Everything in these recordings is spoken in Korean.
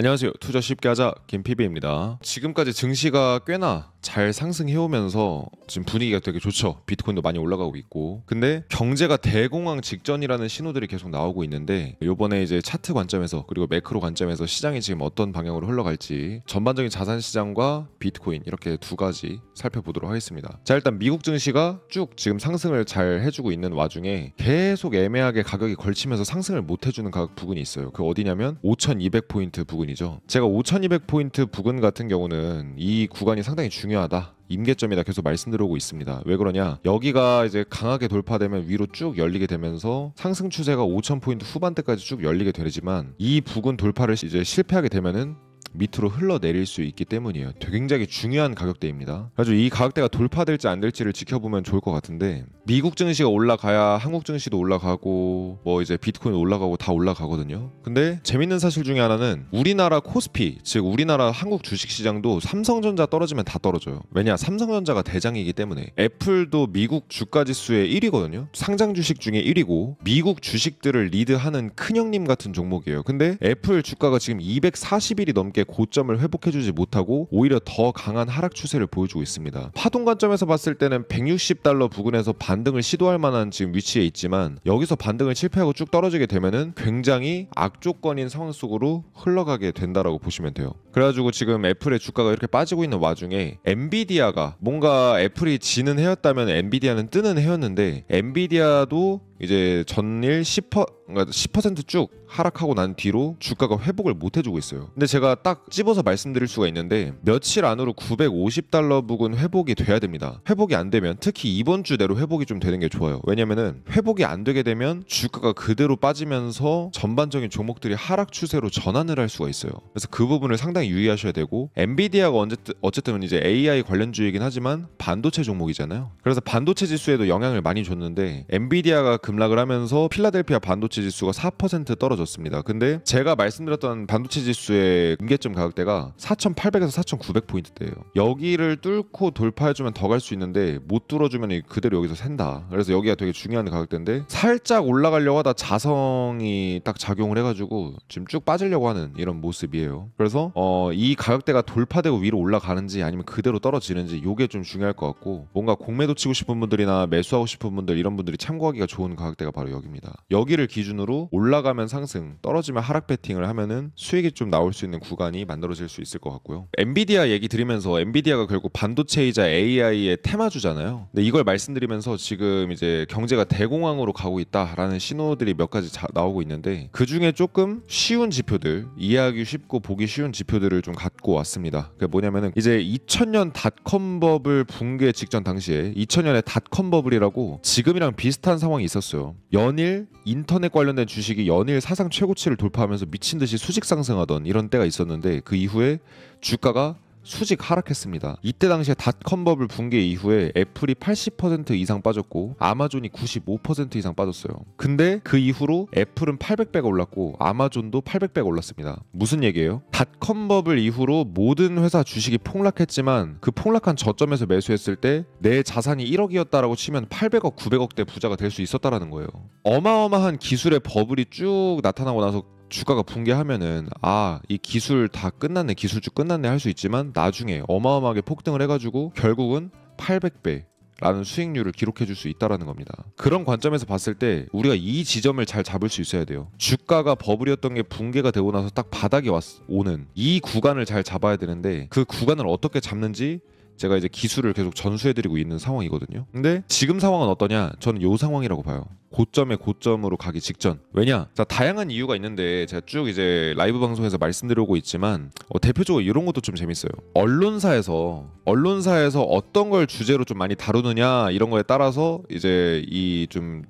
안녕하세요. 투자 쉽게 하자 김피비입니다. 지금까지 증시가 꽤나 잘 상승해오면서 지금 분위기가 되게 좋죠. 비트코인도 많이 올라가고 있고. 근데 경제가 대공황 직전이라는 신호들이 계속 나오고 있는데 요번에 이제 차트 관점에서 그리고 매크로 관점에서 시장이 지금 어떤 방향으로 흘러갈지 전반적인 자산 시장과 비트코인 이렇게 두 가지 살펴보도록 하겠습니다. 자, 일단 미국 증시가 쭉 지금 상승을 잘 해주고 있는 와중에 계속 애매하게 가격이 걸치면서 상승을 못 해주는 가격 부분이 있어요. 그 어디냐면 5,200포인트 부근 부분이죠. 제가 5200포인트 부근 같은 경우는 이 구간이 상당히 중요하다. 임계점이다 계속 말씀드리고 있습니다. 왜 그러냐? 여기가 이제 강하게 돌파되면 위로 쭉 열리게 되면서 상승 추세가 5000포인트 후반대까지 쭉 열리게 되지만 이 부근 돌파를 이제 실패하게 되면은 밑으로 흘러내릴 수 있기 때문이에요. 되게 굉장히 중요한 가격대입니다. 아주 이 가격대가 돌파될지 안 될지를 지켜보면 좋을 것 같은데 미국 증시가 올라가야 한국 증시도 올라가고 뭐 이제 비트코인 올라가고 다 올라가거든요. 근데 재밌는 사실 중에 하나는 우리나라 코스피 즉 우리나라 한국 주식시장도 삼성전자 떨어지면 다 떨어져요. 왜냐 삼성전자가 대장이기 때문에 애플도 미국 주가지수의 1위거든요. 상장 주식 중에 1위고 미국 주식들을 리드하는 큰형님 같은 종목이에요. 근데 애플 주가가 지금 240일이 넘 넘게 고점을 회복해주지 못하고 오히려 더 강한 하락 추세를 보여주고 있습니다. 파동 관점에서 봤을 때는 160달러 부근에서 반등을 시도할 만한 지금 위치에 있지만 여기서 반등을 실패하고 쭉 떨어지게 되면 굉장히 악조건인 상황 속으로 흘러가게 된다고 보시면 돼요. 그래가지고 지금 애플의 주가가 이렇게 빠지고 있는 와중에 엔비디아가 뭔가 애플이 지는 해였다면 엔비디아는 뜨는 해였는데 엔비디아도 이제 전일 10% 10%쭉 그러니까 하락하고 난 뒤로 주가가 회복을 못 해주고 있어요. 근데 제가 딱 찝어서 말씀드릴 수가 있는데 며칠 안으로 950달러 부근 회복이 돼야 됩니다. 회복이 안 되면 특히 이번 주대로 회복이 좀 되는 게 좋아요. 왜냐면은 회복이 안 되게 되면 주가가 그대로 빠지면서 전반적인 종목들이 하락 추세로 전환을 할 수가 있어요. 그래서 그 부분을 상당히 상당히 유의하셔야 되고 엔비디아가 어쨌든, 어쨌든 이제 AI 관련주이긴 하지만 반도체 종목이잖아요. 그래서 반도체 지수에도 영향을 많이 줬는데 엔비디아가 급락을 하면서 필라델피아 반도체 지수가 4% 떨어졌습니다. 근데 제가 말씀드렸던 반도체 지수의 임계점 가격대가 4,800에서 4,900포인트대예요. 여기를 뚫고 돌파해주면 더 갈 수 있는데 못 뚫어주면 그대로 여기서 샌다. 그래서 여기가 되게 중요한 가격대인데 살짝 올라가려고 하다 자성이 딱 작용을 해가지고 지금 쭉 빠지려고 하는 이런 모습이에요. 그래서 어 어, 이 가격대가 돌파되고 위로 올라가는지 아니면 그대로 떨어지는지 이게 좀 중요할 것 같고 뭔가 공매도 치고 싶은 분들이나 매수하고 싶은 분들 이런 분들이 참고하기가 좋은 가격대가 바로 여기입니다. 여기를 기준으로 올라가면 상승, 떨어지면 하락 베팅을 하면은 수익이 좀 나올 수 있는 구간이 만들어질 수 있을 것 같고요. 엔비디아 얘기 드리면서 엔비디아가 결국 반도체이자 AI의 테마주잖아요. 근데 이걸 말씀드리면서 지금 이제 경제가 대공황으로 가고 있다라는 신호들이 몇 가지 나오고 있는데 그 중에 조금 쉬운 지표들 이해하기 쉽고 보기 쉬운 지표들 인포들을좀 갖고 왔습니다. 그 뭐냐면은 이제 2000년 닷컴 버블 붕괴 직전 당시에 2000년에 닷컴 버블이라고 지금이랑 비슷한 상황이 있었어요. 연일 인터넷 관련된 주식이 연일 사상 최고치를 돌파하면서 미친 듯이 수직 상승하던 이런 때가 있었는데 그 이후에 주가가 수직 하락했습니다. 이때 당시에 닷컴버블 붕괴 이후에 애플이 80% 이상 빠졌고 아마존이 95% 이상 빠졌어요. 근데 그 이후로 애플은 800배가 올랐고 아마존도 800배가 올랐습니다. 무슨 얘기예요? 닷컴버블 이후로 모든 회사 주식이 폭락했지만 그 폭락한 저점에서 매수했을 때 내 자산이 1억이었다라고 치면 800억, 900억대 부자가 될 수 있었다라는 거예요. 어마어마한 기술의 버블이 쭉 나타나고 나서 주가가 붕괴하면은 아 이 기술 다 끝났네 기술주 끝났네 할 수 있지만 나중에 어마어마하게 폭등을 해가지고 결국은 800배 라는 수익률을 기록해 줄 수 있다라는 겁니다. 그런 관점에서 봤을 때 우리가 이 지점을 잘 잡을 수 있어야 돼요. 주가가 버블이었던 게 붕괴가 되고 나서 딱 바닥에 왔, 오는 이 구간을 잘 잡아야 되는데 그 구간을 어떻게 잡는지 제가 이제 기술을 계속 전수해드리고 있는 상황이거든요. 근데 네. 지금 상황은 어떠냐? 저는 요 상황이라고 봐요. 고점에 고점으로 가기 직전. 왜냐? 자, 다양한 이유가 있는데 제가 쭉 이제 라이브 방송에서 말씀드리고 있지만 어, 대표적으로 이런 것도 좀 재밌어요. 언론사에서 언론사에서 어떤 걸 주제로 좀 많이 다루느냐 이런 거에 따라서 이제 이 좀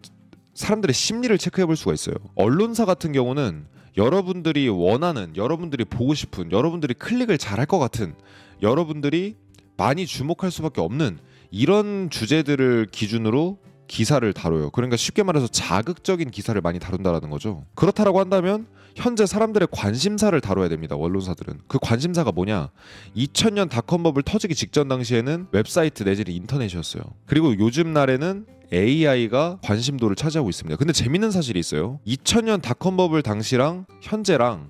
사람들의 심리를 체크해 볼 수가 있어요. 언론사 같은 경우는 여러분들이 원하는, 여러분들이 보고 싶은, 여러분들이 클릭을 잘 할 것 같은, 여러분들이 많이 주목할 수밖에 없는 이런 주제들을 기준으로 기사를 다뤄요. 그러니까 쉽게 말해서 자극적인 기사를 많이 다룬다라는 거죠. 그렇다라고 한다면 현재 사람들의 관심사를 다뤄야 됩니다. 언론사들은. 그 관심사가 뭐냐? 2000년 닷컴버블 터지기 직전 당시에는 웹사이트 내지는 인터넷이었어요. 그리고 요즘 날에는 AI가 관심도를 차지하고 있습니다. 근데 재밌는 사실이 있어요. 2000년 닷컴버블 당시랑 현재랑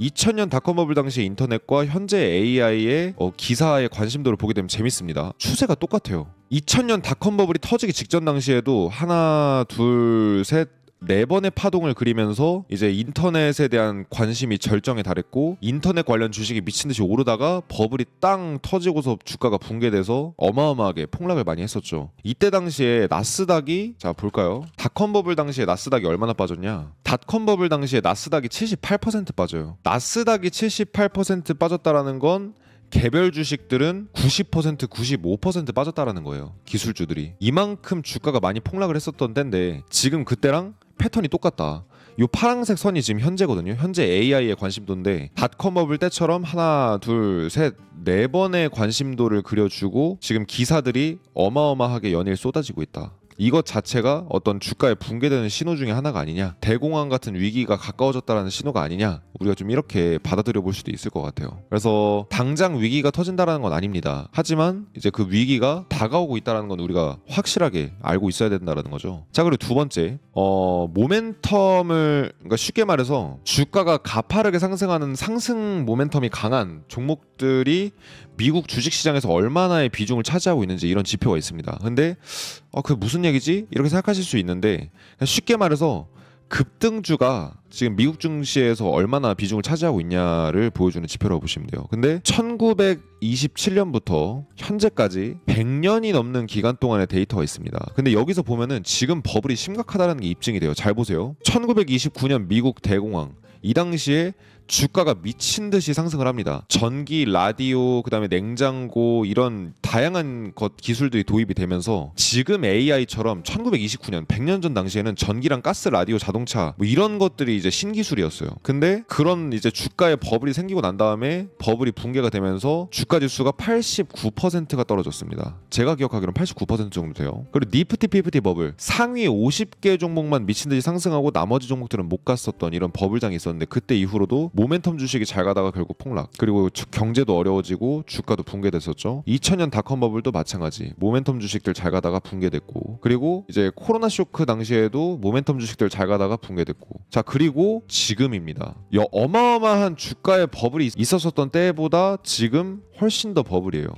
2000년 닷컴버블 당시 인터넷과 현재 AI의 어, 기사의 관심도를 보게 되면 재밌습니다. 추세가 똑같아요. 2000년 닷컴버블이 터지기 직전 당시에도 하나, 둘, 셋네 번의 파동을 그리면서 이제 인터넷에 대한 관심이 절정에 달했고 인터넷 관련 주식이 미친 듯이 오르다가 버블이 땅 터지고서 주가가 붕괴돼서 어마어마하게 폭락을 많이 했었죠. 이때 당시에 나스닥이 자 볼까요? 닷컴 버블 당시에 나스닥이 얼마나 빠졌냐? 닷컴 버블 당시에 나스닥이 78% 빠져요. 나스닥이 78% 빠졌다라는 건 개별 주식들은 90% 95% 빠졌다라는 거예요. 기술주들이 이만큼 주가가 많이 폭락을 했었던 때인데 지금 그때랑 패턴이 똑같다. 이 파란색 선이 지금 현재거든요. 현재 AI의 관심도인데 닷컴업을 때처럼 하나, 둘, 셋, 네 번의 관심도를 그려주고 지금 기사들이 어마어마하게 연일 쏟아지고 있다. 이것 자체가 어떤 주가에 붕괴되는 신호 중에 하나가 아니냐 대공황 같은 위기가 가까워졌다라는 신호가 아니냐 우리가 좀 이렇게 받아들여 볼 수도 있을 것 같아요 그래서 당장 위기가 터진다라는 건 아닙니다 하지만 이제 그 위기가 다가오고 있다는 건 우리가 확실하게 알고 있어야 된다는 거죠 자 그리고 두 번째 어, 모멘텀을 그러니까 쉽게 말해서 주가가 가파르게 상승하는 상승 모멘텀이 강한 종목들이 미국 주식시장에서 얼마나의 비중을 차지하고 있는지 이런 지표가 있습니다. 근데 어, 그게 무슨 얘기지? 이렇게 생각하실 수 있는데 쉽게 말해서 급등주가 지금 미국 증시에서 얼마나 비중을 차지하고 있냐를 보여주는 지표라고 보시면 돼요. 근데 1927년부터 현재까지 100년이 넘는 기간 동안의 데이터가 있습니다. 근데 여기서 보면은 지금 버블이 심각하다는 게 입증이 돼요. 잘 보세요. 1929년 미국 대공황 이 당시에 주가가 미친 듯이 상승을 합니다. 전기, 라디오, 그다음에 냉장고 이런 다양한 것 기술들이 도입이 되면서 지금 AI처럼 1929년 100년 전 당시에는 전기랑 가스, 라디오, 자동차 뭐 이런 것들이 이제 신기술이었어요. 근데 그런 이제 주가의 버블이 생기고 난 다음에 버블이 붕괴가 되면서 주가 지수가 89%가 떨어졌습니다. 제가 기억하기로는 89% 정도 돼요. 그리고 니프티 피프티 버블 상위 50개 종목만 미친 듯이 상승하고 나머지 종목들은 못 갔었던 이런 버블장이 있었는데 그때 이후로도 모멘텀 주식이 잘 가다가 결국 폭락. 그리고 경제도 어려워지고 주가도 붕괴됐었죠. 2000년 닷컴 버블도 마찬가지. 모멘텀 주식들 잘 가다가 붕괴됐고. 그리고 이제 코로나 쇼크 당시에도 모멘텀 주식들 잘 가다가 붕괴됐고. 자, 그리고 지금입니다. 여, 어마어마한 주가의 버블이 있었었던 때보다 지금 훨씬 더 버블이에요.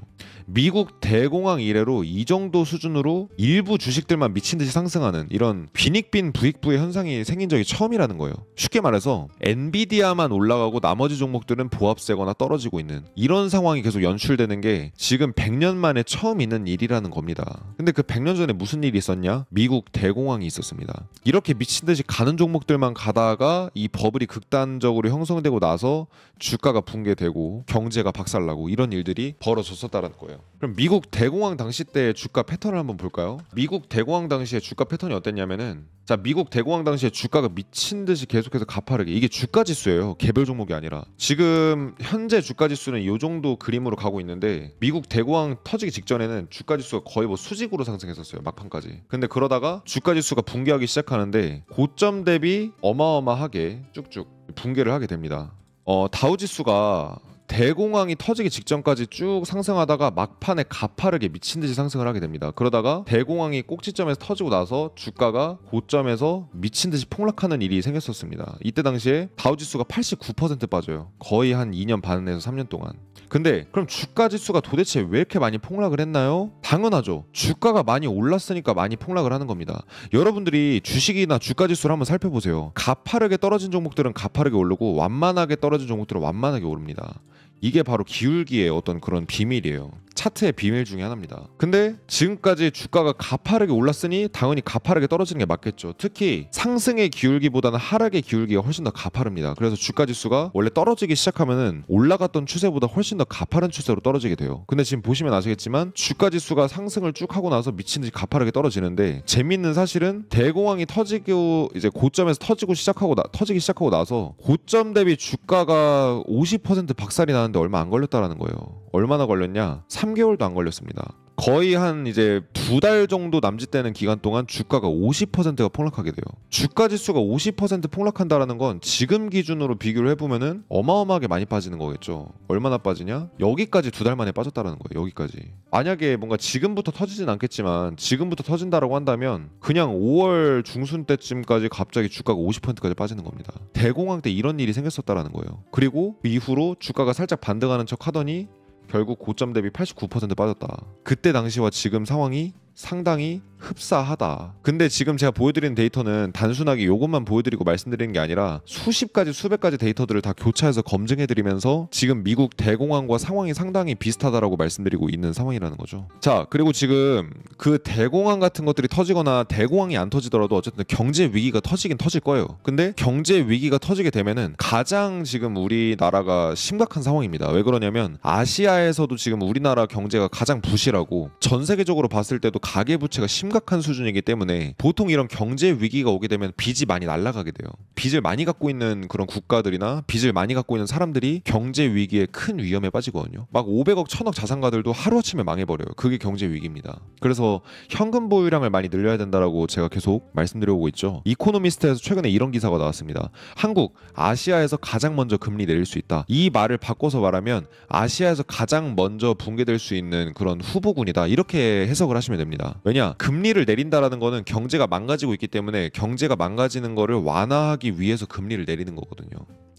미국 대공황 이래로 이 정도 수준으로 일부 주식들만 미친 듯이 상승하는 이런 비닉빈 부익부의 현상이 생긴 적이 처음이라는 거예요. 쉽게 말해서 엔비디아만 올라가고 나머지 종목들은 보합세거나 떨어지고 있는 이런 상황이 계속 연출되는 게 지금 100년 만에 처음 있는 일이라는 겁니다. 근데 그 100년 전에 무슨 일이 있었냐? 미국 대공황이 있었습니다. 이렇게 미친 듯이 가는 종목들만 가다가 이 버블이 극단적으로 형성되고 나서 주가가 붕괴되고 경제가 박살나고 이런 일들이 벌어졌었다는 거예요. 거예요. 그럼 미국 대공황 당시 때 주가 패턴을 한번 볼까요? 미국 대공황 당시의 주가 패턴이 어땠냐면은 자 미국 대공황 당시에 주가가 미친 듯이 계속해서 가파르게 이게 주가 지수예요 개별 종목이 아니라 지금 현재 주가 지수는 이 정도 그림으로 가고 있는데 미국 대공황 터지기 직전에는 주가 지수가 거의 뭐 수직으로 상승했었어요 막판까지 근데 그러다가 주가 지수가 붕괴하기 시작하는데 고점 대비 어마어마하게 쭉쭉 붕괴를 하게 됩니다 어 다우지수가 대공황이 터지기 직전까지 쭉 상승하다가 막판에 가파르게 미친 듯이 상승을 하게 됩니다. 그러다가 대공황이 꼭지점에서 터지고 나서 주가가 고점에서 미친 듯이 폭락하는 일이 생겼었습니다. 이때 당시에 다우지수가 89% 빠져요. 거의 한 2년 반에서 3년 동안. 근데 그럼 주가 지수가 도대체 왜 이렇게 많이 폭락을 했나요? 당연하죠. 주가가 많이 올랐으니까 많이 폭락을 하는 겁니다. 여러분들이 주식이나 주가 지수를 한번 살펴보세요. 가파르게 떨어진 종목들은 가파르게 오르고 완만하게 떨어진 종목들은 완만하게 오릅니다. 이게 바로 기울기의 어떤 그런 비밀이에요. 차트의 비밀 중에 하나입니다. 근데 지금까지 주가가 가파르게 올랐으니 당연히 가파르게 떨어지는 게 맞겠죠. 특히 상승의 기울기보다는 하락의 기울기가 훨씬 더 가파릅니다. 그래서 주가 지수가 원래 떨어지기 시작하면은 올라갔던 추세보다 훨씬 더 가파른 추세로 떨어지게 돼요. 근데 지금 보시면 아시겠지만 주가 지수가 상승을 쭉 하고 나서 미친 듯이 가파르게 떨어지는데 재밌는 사실은 대공황이 터지고 이제 고점에서 터지고 시작하고 나, 터지기 시작하고 나서 고점 대비 주가가 50% 박살이 나는데 얼마 안 걸렸다라는 거예요. 얼마나 걸렸냐? 3개월도 안 걸렸습니다. 거의 한 이제 두 달 정도 남짓되는 기간 동안 주가가 50%가 폭락하게 돼요. 주가 지수가 50% 폭락한다라는 건 지금 기준으로 비교를 해보면은 어마어마하게 많이 빠지는 거겠죠. 얼마나 빠지냐? 여기까지 두 달 만에 빠졌다라는 거예요. 여기까지. 만약에 뭔가 지금부터 터지진 않겠지만 지금부터 터진다라고 한다면 그냥 5월 중순 때쯤까지 갑자기 주가가 50%까지 빠지는 겁니다. 대공황 때 이런 일이 생겼었다라는 거예요. 그리고 이후로 주가가 살짝 반등하는 척 하더니 결국 고점 대비 89% 빠졌다. 그때 당시와 지금 상황이 상당히 흡사하다. 근데 지금 제가 보여드리는 데이터는 단순하게 이것만 보여드리고 말씀드리는 게 아니라 수십 가지 수백 가지 데이터들을 다 교차해서 검증해드리면서 지금 미국 대공황과 상황이 상당히 비슷하다라고 말씀드리고 있는 상황이라는 거죠. 자 그리고 지금 그 대공황 같은 것들이 터지거나 대공황이 안 터지더라도 어쨌든 경제 위기가 터지긴 터질 거예요. 근데 경제 위기가 터지게 되면은 가장 지금 우리나라가 심각한 상황입니다. 왜 그러냐면 아시아에서도 지금 우리나라 경제가 가장 부실하고 전 세계적으로 봤을 때도 가계 부채가 심각한 수준이기 때문에 보통 이런 경제 위기가 오게 되면 빚이 많이 날아가게 돼요. 빚을 많이 갖고 있는 그런 국가들이나 빚을 많이 갖고 있는 사람들이 경제 위기에 큰 위험에 빠지거든요. 막 500억, 1000억 자산가들도 하루아침에 망해버려요. 그게 경제 위기입니다. 그래서 현금 보유량을 많이 늘려야 된다라고 제가 계속 말씀드려오고 있죠. 이코노미스트에서 최근에 이런 기사가 나왔습니다. 한국 아시아에서 가장 먼저 금리 내릴 수 있다. 이 말을 바꿔서 말하면 아시아에서 가장 먼저 붕괴될 수 있는 그런 후보군이다. 이렇게 해석을 하시면 됩니다. 겁니다. 왜냐? 금리를 내린다라는 거는 경제가 망가지고 있기 때문에 경제가 망가지는 거를 완화하기 위해서 금리를 내리는 거거든요.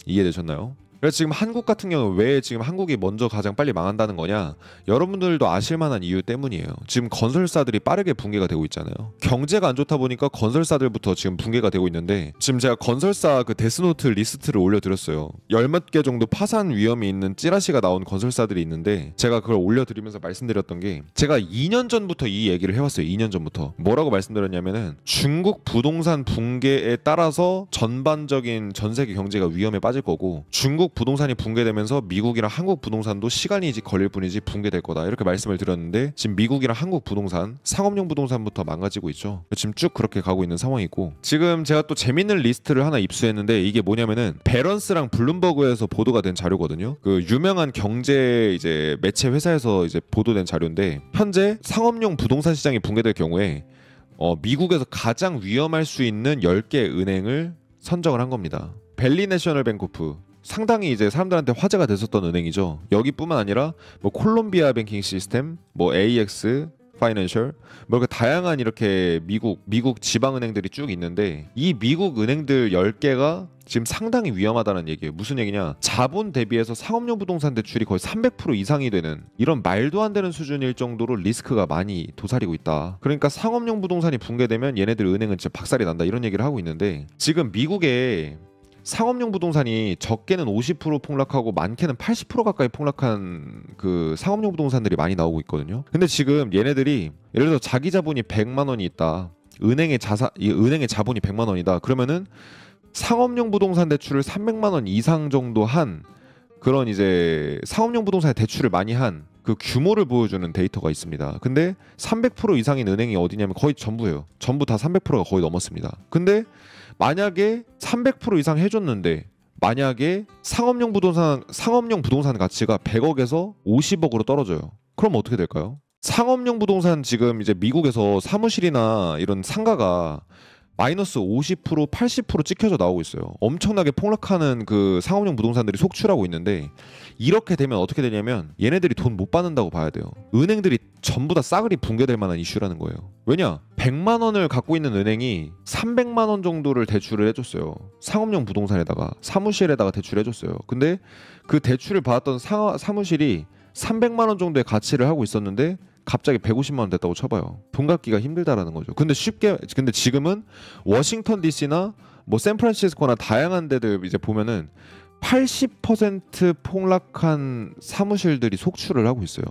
이해되셨나요? 그래서 지금 한국 같은 경우 는왜 지금 한국이 먼저 가장 빨리 망한다는 거냐? 여러분들도 아실 만한 이유 때문이에요. 지금 건설사들이 빠르게 붕괴가 되고 있잖아요. 경제가 안 좋다 보니까 건설사들부터 지금 붕괴가 되고 있는데 지금 제가 건설사 그 데스노트 리스트를 올려드렸어요. 열몇개 정도 파산 위험이 있는 찌라시가 나온 건설사들이 있는데 제가 그걸 올려드리면서 말씀드렸던 게 제가 2년 전부터 이 얘기를 해왔어요. 2년 전부터 뭐라고 말씀드렸냐면은 중국 부동산 붕괴에 따라서 전반적인 전 세계 경제가 위험에 빠질 거고 중국 중국 부동산이 붕괴되면서 미국이랑 한국 부동산도 시간이 이제 걸릴 뿐이지 붕괴될 거다 이렇게 말씀을 드렸는데 지금 미국이랑 한국 부동산 상업용 부동산부터 망가지고 있죠 지금 쭉 그렇게 가고 있는 상황이고 지금 제가 또 재밌는 리스트를 하나 입수했는데 이게 뭐냐면은 베런스랑 블룸버그에서 보도가 된 자료거든요 그 유명한 경제 이제 매체 회사에서 이제 보도된 자료인데 현재 상업용 부동산 시장이 붕괴될 경우에 어, 미국에서 가장 위험할 수 있는 10개 은행을 선정을 한 겁니다. 벨리 내셔널 뱅코프, 상당히 이제 사람들한테 화제가 됐었던 은행이죠. 여기뿐만 아니라 뭐 콜롬비아 뱅킹 시스템, 뭐 AX 파이낸셜 뭐 이렇게 다양한 이렇게 미국 미국 지방 은행들이 쭉 있는데 이 미국 은행들 10개가 지금 상당히 위험하다는 얘기예요. 무슨 얘기냐? 자본 대비해서 상업용 부동산 대출이 거의 300% 이상이 되는 이런 말도 안 되는 수준일 정도로 리스크가 많이 도사리고 있다. 그러니까 상업용 부동산이 붕괴되면 얘네들 은행은 진짜 박살이 난다 이런 얘기를 하고 있는데 지금 미국에 상업용 부동산이 적게는 50% 폭락하고 많게는 80% 가까이 폭락한 그 상업용 부동산들이 많이 나오고 있거든요. 근데 지금 얘네들이 예를 들어 자기 자본이 100만 원이 있다. 은행의 자사 은행의 자본이 100만 원이다. 그러면은 상업용 부동산 대출을 300만 원 이상 정도 한 그런 이제 상업용 부동산 대출을 많이 한 그 규모를 보여주는 데이터가 있습니다. 근데 300% 이상인 은행이 어디냐면 거의 전부예요. 전부 다 300%가 거의 넘었습니다. 근데 만약에 300% 이상 해줬는데 만약에 상업용 부동산 상업용 부동산 가치가 100억에서 50억으로 떨어져요. 그럼 어떻게 될까요? 상업용 부동산 지금 이제 미국에서 사무실이나 이런 상가가 마이너스 50% 80% 찍혀져 나오고 있어요. 엄청나게 폭락하는 그 상업용 부동산들이 속출하고 있는데 이렇게 되면 어떻게 되냐면 얘네들이 돈 못 받는다고 봐야 돼요. 은행들이 전부 다 싸그리 붕괴될 만한 이슈라는 거예요. 왜냐? 100만 원을 갖고 있는 은행이 300만 원 정도를 대출을 해줬어요. 상업용 부동산에다가 사무실에다가 대출을 해줬어요. 근데 그 대출을 받았던 사, 사무실이 300만 원 정도의 가치를 하고 있었는데 갑자기 150만 원 됐다고 쳐봐요. 돈 갚기가 힘들다라는 거죠. 근데 쉽게 근데 지금은 워싱턴 D.C.나 뭐 샌프란시스코나 다양한 데들 이제 보면은 80% 폭락한 사무실들이 속출을 하고 있어요.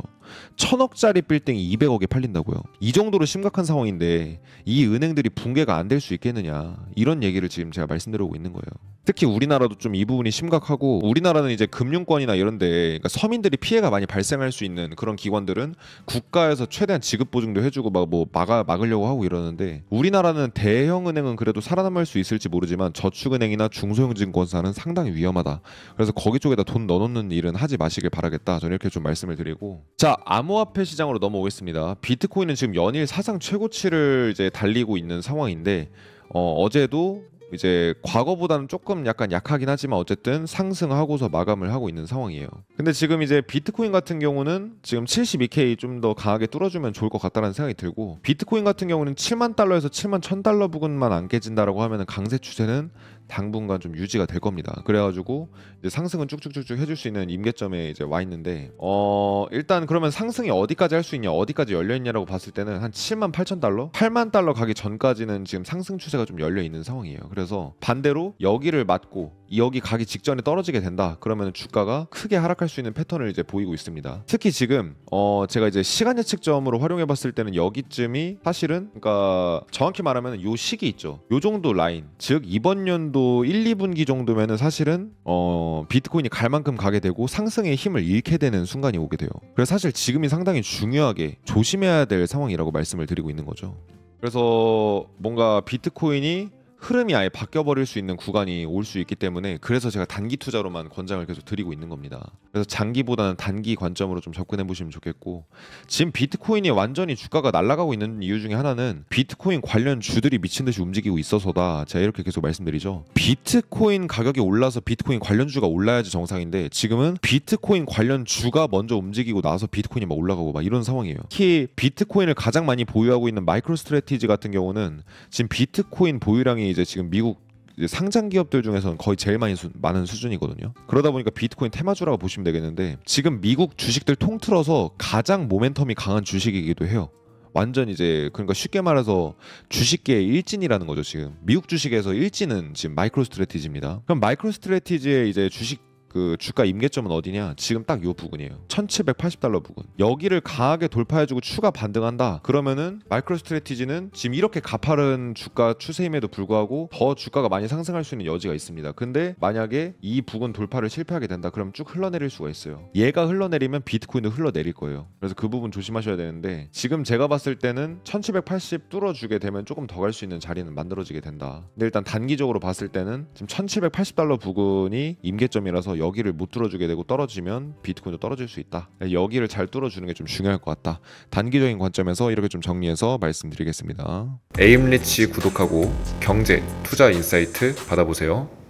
천억짜리 빌딩이 200억에 팔린다고요. 이 정도로 심각한 상황인데 이 은행들이 붕괴가 안 될 수 있겠느냐 이런 얘기를 지금 제가 말씀드리고 있는 거예요. 특히 우리나라도 좀 이 부분이 심각하고 우리나라는 이제 금융권이나 이런데 그러니까 서민들이 피해가 많이 발생할 수 있는 그런 기관들은 국가에서 최대한 지급 보증도 해주고 막 뭐 막아 막으려고 하고 이러는데 우리나라는 대형 은행은 그래도 살아남을 수 있을지 모르지만 저축은행이나 중소형증권사는 상당히 위험하다. 그래서 거기 쪽에다 돈 넣어놓는 일은 하지 마시길 바라겠다. 저는 이렇게 좀 말씀을 드리고 자 암호화폐 시장으로 넘어오겠습니다. 비트코인은 지금 연일 사상 최고치를 이제 달리고 있는 상황인데 어, 어제도 이제 과거보다는 조금 약간 약하긴 하지만 어쨌든 상승하고서 마감을 하고 있는 상황이에요. 근데 지금 이제 비트코인 같은 경우는 지금 72K 좀 더 강하게 뚫어주면 좋을 것 같다는 생각이 들고 비트코인 같은 경우는 7만 달러에서 7만 1000달러 부근만 안 깨진다라고 하면 강세 추세는 당분간 좀 유지가 될 겁니다. 그래가지고 이제 상승은 쭉쭉쭉쭉 해줄 수 있는 임계점에 이제 와 있는데 어 일단 그러면 상승이 어디까지 할 수 있냐 어디까지 열려 있냐라고 봤을 때는 한 7만 8천 달러, 8만 달러 가기 전까지는 지금 상승 추세가 좀 열려 있는 상황이에요. 그래서 반대로 여기를 맞고 여기 가기 직전에 떨어지게 된다. 그러면 주가가 크게 하락할 수 있는 패턴을 이제 보이고 있습니다. 특히 지금 어 제가 이제 시간 예측점으로 활용해 봤을 때는 여기쯤이 사실은 그러니까 정확히 말하면 요 시기 있죠. 요 정도 라인 즉 이번 연도 정도 1, 2분기 정도면은 사실은 어 비트코인이 갈 만큼 가게 되고 상승의 힘을 잃게 되는 순간이 오게 돼요. 그래서 사실 지금이 상당히 중요하게 조심해야 될 상황이라고 말씀을 드리고 있는 거죠. 그래서 뭔가 비트코인이 흐름이 아예 바뀌어버릴 수 있는 구간이 올 수 있기 때문에 그래서 제가 단기 투자로만 권장을 계속 드리고 있는 겁니다. 그래서 장기보다는 단기 관점으로 좀 접근해 보시면 좋겠고 지금 비트코인이 완전히 주가가 날아가고 있는 이유 중에 하나는 비트코인 관련 주들이 미친 듯이 움직이고 있어서다. 제가 이렇게 계속 말씀드리죠. 비트코인 가격이 올라서 비트코인 관련 주가 올라야지 정상인데 지금은 비트코인 관련 주가 먼저 움직이고 나서 비트코인이 막 올라가고 막 이런 상황이에요. 특히 비트코인을 가장 많이 보유하고 있는 마이크로스트레티지 같은 경우는 지금 비트코인 보유량이 이제 지금 미국 이제 상장 기업들 중에서는 거의 제일 많이 수, 많은 수준이거든요. 그러다 보니까 비트코인 테마주라고 보시면 되겠는데 지금 미국 주식들 통틀어서 가장 모멘텀이 강한 주식이기도 해요. 완전 이제 그러니까 쉽게 말해서 주식계의 일진이라는 거죠 지금 미국 주식에서 일진은 지금 마이크로스트레티지입니다. 그럼 마이크로스트레티지의 이제 주식 그 주가 임계점은 어디냐? 지금 딱 요 부근이에요. 1780달러 부근. 여기를 강하게 돌파해주고 추가 반등한다. 그러면은 마이크로 스트레티지는 지금 이렇게 가파른 주가 추세임에도 불구하고 더 주가가 많이 상승할 수 있는 여지가 있습니다. 근데 만약에 이 부근 돌파를 실패하게 된다. 그럼 쭉 흘러내릴 수가 있어요. 얘가 흘러내리면 비트코인도 흘러내릴 거예요. 그래서 그 부분 조심하셔야 되는데 지금 제가 봤을 때는 1780 뚫어주게 되면 조금 더 갈 수 있는 자리는 만들어지게 된다. 근데 일단 단기적으로 봤을 때는 지금 1780달러 부근이 임계점이라서 여기를 못 뚫어주게 되고 떨어지면 비트코인도 떨어질 수 있다. 예, 여기를 잘 뚫어주는 게 좀 중요할 것 같다. 단기적인 관점에서 이렇게 좀 정리해서 말씀드리겠습니다. 에임리치 구독하고 경제 투자 인사이트 받아보세요.